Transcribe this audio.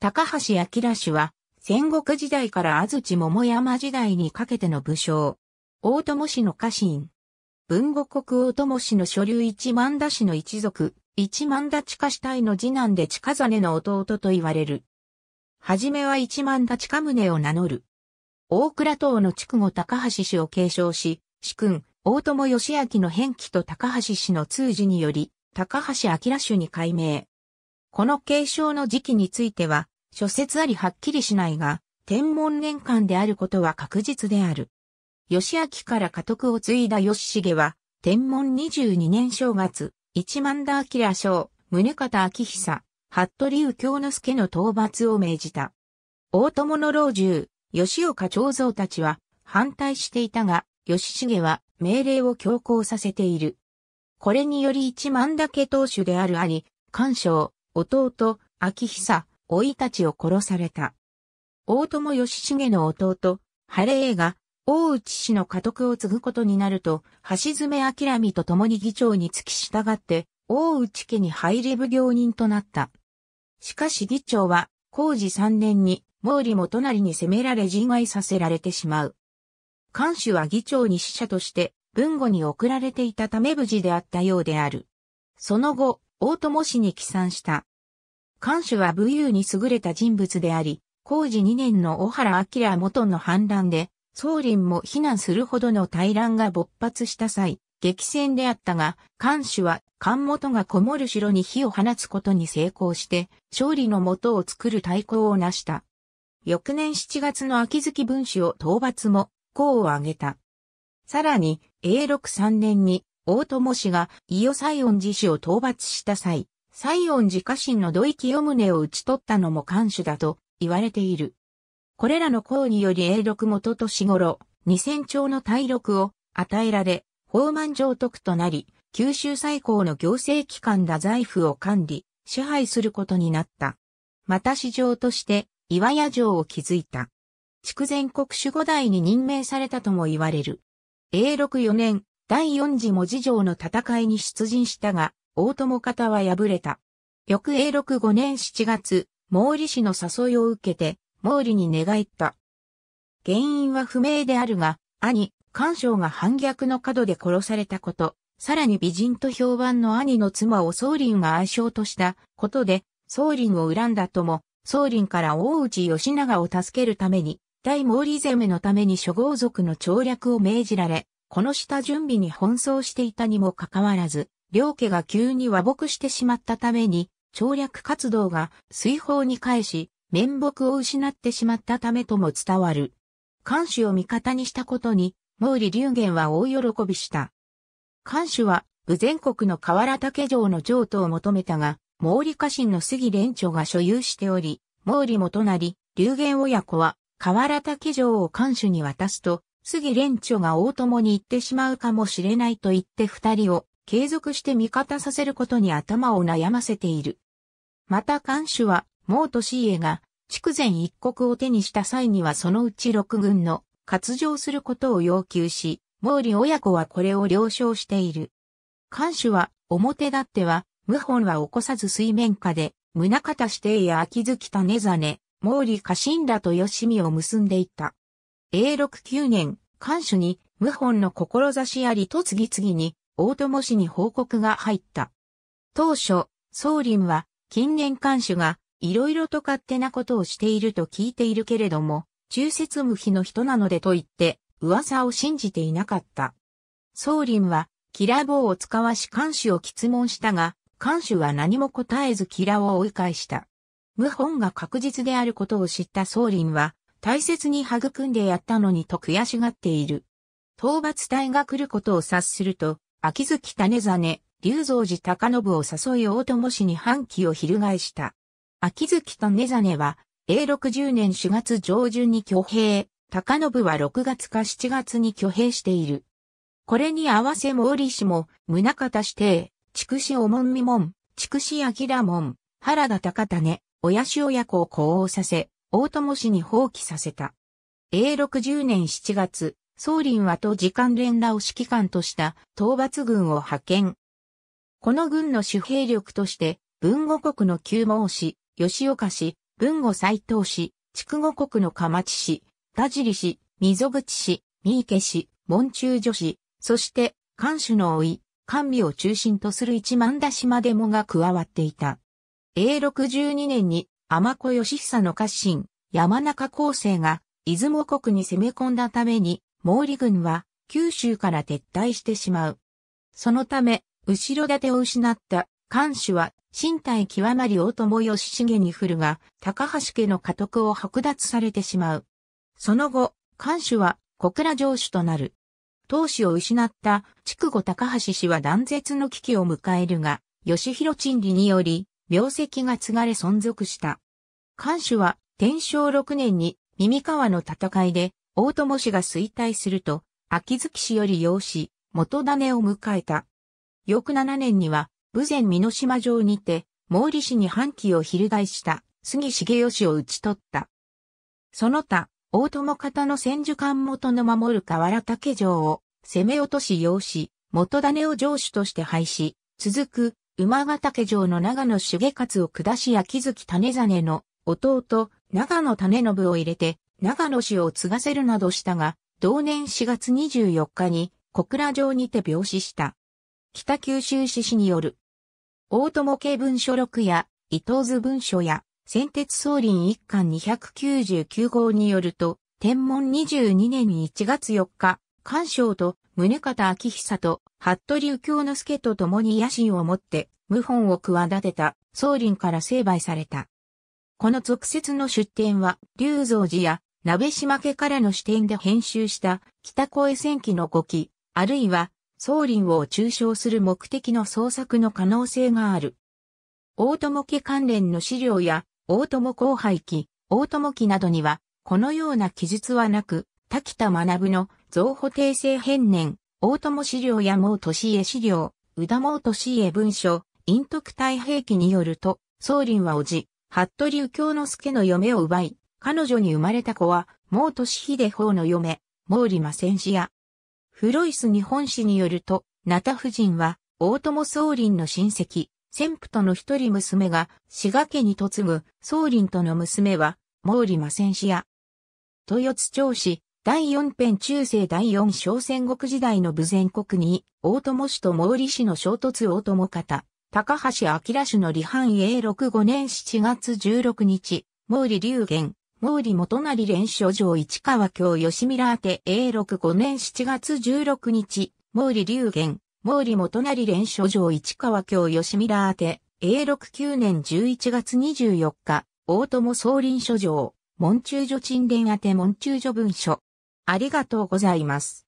高橋明氏は、戦国時代から安土桃山時代にかけての武将。大友氏の家臣。文後国大友氏の所流一万田氏の一族、一万田地下死体の次男で近真の弟と言われる。はじめは一万田地下宗を名乗る。大倉党の筑後高橋氏を継承し、主君、大友義明の変記と高橋氏の通詞により、高橋明氏に改名。この継承の時期については、諸説ありはっきりしないが、天文年間であることは確実である。吉明から家督を継いだ吉重は、天文22年正月、一万田明章、宗方明久、服部右京之助の討伐を命じた。大友の老中、吉岡長蔵たちは反対していたが、吉重は命令を強行させている。これにより一万だ当主であるあり、官将、弟、秋久、老いたちを殺された。大友義重の弟、晴れが、大内氏の家督を継ぐことになると、橋爪明美と共に議長に付き従って、大内家に入り奉行人となった。しかし議長は、工事3年に、毛利元成に攻められ人害させられてしまう。監守は議長に使者として、文後に送られていたため無事であったようである。その後、大友氏に帰参した。関主は武勇に優れた人物であり、工事2年の小原明元の反乱で、総林も非難するほどの対乱が勃発した際、激戦であったが、関主は関元がこもる城に火を放つことに成功して、勝利のもとを作る対抗を成した。翌年7月の秋月文子を討伐も、功を挙げた。さらに、永禄3年に大友氏が伊予西園寺氏を討伐した際、西園寺家臣の土井清宗を討ち取ったのも監守だと言われている。これらの功により永禄元年頃、二千兆の大禄を与えられ、法満上徳となり、九州最高の行政機関が財布を管理、支配することになった。また市場として、岩屋城を築いた。筑前国守護代に任命されたとも言われる。永禄4年、第四次文字城の戦いに出陣したが、大友方は敗れた。翌永禄5年7月、毛利氏の誘いを受けて、毛利に寝返った。原因は不明であるが、兄、関将が反逆の角で殺されたこと、さらに美人と評判の兄の妻を宗林が愛称としたことで、宗林を恨んだとも、宗林から大内義長を助けるために、大毛利攻めのために諸豪族の調略を命じられ、この下準備に奔走していたにもかかわらず、両家が急に和睦してしまったために、調略活動が水泡に返し、面目を失ってしまったためとも伝わる。関守を味方にしたことに、毛利龍玄は大喜びした。関守は、武全国の河原竹城の譲渡を求めたが、毛利家臣の杉連長が所有しており、毛利もとなり、龍玄親子は河原竹城を関守に渡すと、杉連著が大友に行ってしまうかもしれないと言って二人を継続して味方させることに頭を悩ませている。また監守は、毛利氏家が、筑前一国を手にした際にはそのうち六軍の割譲することを要求し、毛利親子はこれを了承している。監守は、表立っては、謀反は起こさず水面下で、宗方指定や秋月種真、毛利家臣らと吉見を結んでいた。永禄9年、官主に謀反の志ありと次々に大友氏に報告が入った。当初、宗林は近年官主がいろいろと勝手なことをしていると聞いているけれども、中説無比の人なのでと言って噂を信じていなかった。宗林はキラ棒を使わし官主を質問したが、官主は何も答えずキラを追い返した。謀反が確実であることを知った宗林は、大切に育んでやったのにと悔しがっている。討伐隊が来ることを察すると、秋月種真、龍蔵寺高信を誘い大友氏に反旗を翻した。秋月種真は、永60年4月上旬に挙兵、高信は6月か7月に挙兵している。これに合わせ毛利氏も、宗方指定、筑紫おもんみもん、筑紫明門、原田高種、親氏親子を呼応させ、大友氏に放棄させた。永禄10年7月、総林はと時間連打を指揮官とした討伐軍を派遣。この軍の主兵力として、文後国の旧毛氏、吉岡氏、文後斎藤氏、筑後国の河町氏、田尻氏、溝口氏、三池氏、門中女氏、そして、官主の老い、官美を中心とする一万田島でもが加わっていた。永禄12年に天子義久の家臣、山中康生が、出雲国に攻め込んだために、毛利軍は、九州から撤退してしまう。そのため、後ろ盾を失った、菅守は、身体極まり大友義重に振るが、高橋家の家督を剥奪されてしまう。その後、菅守は、小倉城主となる。当主を失った、筑後高橋氏は断絶の危機を迎えるが、義弘陳利により、名跡が継がれ存続した。関主は天正6年に耳川の戦いで大友氏が衰退すると、秋月氏より養子、元種を迎えた。翌7年には、武前美濃島城にて、毛利氏に反旗を翻した杉重義を討ち取った。その他、大友方の千手官元の守る河原竹城を攻め落とし養子、元種を城主として廃止、続く馬ヶ岳城の長野重勝を下し秋月種真の弟、長野種信を入れて、長野氏を継がせるなどしたが、同年4月24日に小倉城にて病死した。北九州市市による、大友家文書録や伊藤図文書や、先鉄総林一巻299号によると、天文22年1月4日、官章と宗方昭久と服部右京之助と共に野心を持って、謀反を企てた、宗林から成敗された。この続説の出典は、龍造寺や、鍋島家からの視点で編集した北越戦記の語記、あるいは宗林を中傷する目的の創作の可能性がある。大友家関連の資料や大友後輩記、大友記などには、このような記述はなく、滝田学の造歩訂正編年、大友資料や毛利家資料、宇田毛利家文書、陰徳太平記によると、宗林はおじ、服部右京之助の嫁を奪い、彼女に生まれた子は、毛利秀法の嫁、毛利正戦士や。フロイス日本史によると、ナタ夫人は、大友宗林の親戚、先父との一人娘が、滋賀家に嫁ぐ、宗林との娘は、毛利正戦士や。豊津町市、第四編中世第四小戦国時代の武前国に、大友氏と毛利氏の衝突大友方、高橋明氏の離反永禄5年7月16日、毛利龍元、毛利元成連所上市川京吉村宛て永禄5年7月16日、毛利龍元、毛利元成連所上市川京吉村宛て永禄9年11月24日、大友総林書上、門中女陳伝宛て門中女文書。ありがとうございます。